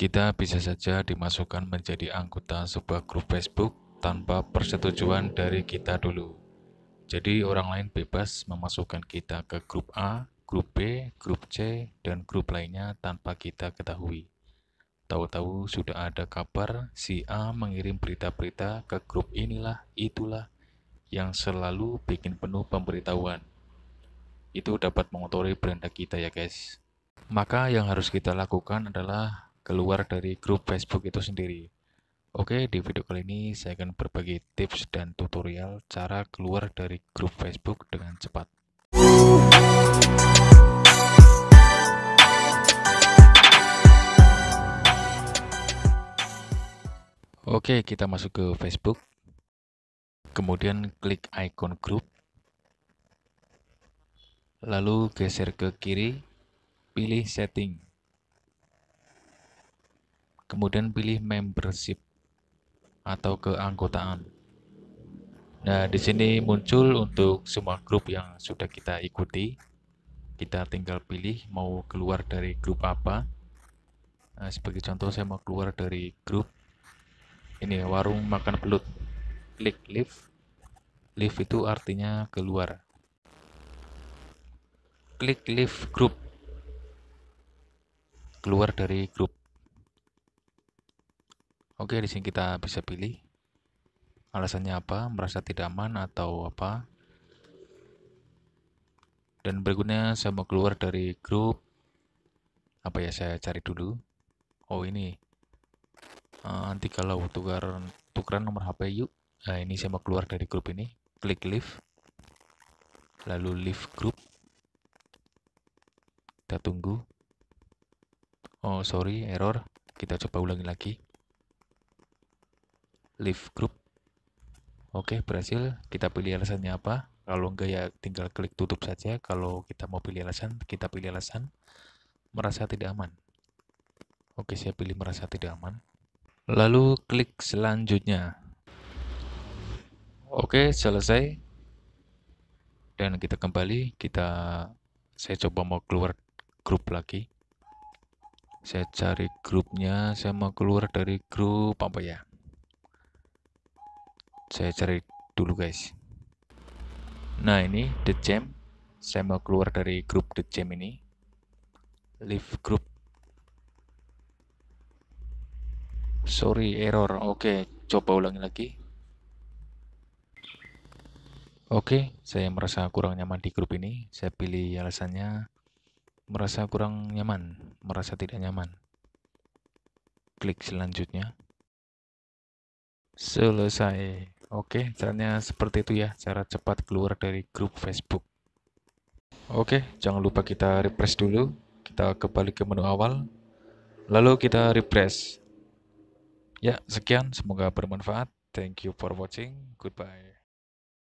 Kita bisa saja dimasukkan menjadi anggota sebuah grup Facebook tanpa persetujuan dari kita dulu. Jadi orang lain bebas memasukkan kita ke grup A, grup B, grup C, dan grup lainnya tanpa kita ketahui. Tahu-tahu sudah ada kabar si A mengirim berita-berita ke grup inilah, itulah, yang selalu bikin penuh pemberitahuan. Itu dapat mengotori beranda kita ya guys. Maka yang harus kita lakukan adalah keluar dari grup Facebook itu sendiri. Oke, di video kali ini saya akan berbagi tips dan tutorial cara keluar dari grup Facebook dengan cepat. Oke, kita masuk ke Facebook. Kemudian klik icon grup. Lalu geser ke kiri, pilih setting kemudian pilih membership atau keanggotaan. Nah, di sini muncul untuk semua grup yang sudah kita ikuti. Kita tinggal pilih mau keluar dari grup apa. Nah, sebagai contoh, saya mau keluar dari grup ini warung makan pelut. Klik leave. Leave itu artinya keluar. Klik leave group. Keluar dari grup. Oke, di sini kita bisa pilih alasannya apa, merasa tidak aman atau apa. Dan berikutnya saya mau keluar dari grup. Apa ya saya cari dulu. Oh, ini. Uh, nanti kalau tukar tukeran nomor HP yuk. Nah, ini saya mau keluar dari grup ini. Klik leave. Lalu leave group. Kita tunggu. Oh, sorry, error. Kita coba ulangi lagi. Leave group Oke, berhasil. Kita pilih alasannya apa. Kalau enggak ya tinggal klik tutup saja. Kalau kita mau pilih alasan, kita pilih alasan. Merasa tidak aman. Oke, saya pilih merasa tidak aman. Lalu klik selanjutnya. Oke, selesai. Dan kita kembali, kita saya coba mau keluar grup lagi. Saya cari grupnya, saya mau keluar dari grup apa ya? saya cari dulu guys nah ini the jam saya mau keluar dari grup the jam ini leave group sorry error oke coba ulangi lagi oke saya merasa kurang nyaman di grup ini saya pilih alasannya merasa kurang nyaman merasa tidak nyaman klik selanjutnya selesai Oke, caranya seperti itu ya, cara cepat keluar dari grup Facebook. Oke, jangan lupa kita refresh dulu. Kita kembali ke menu awal. Lalu kita refresh. Ya, sekian. Semoga bermanfaat. Thank you for watching. Goodbye.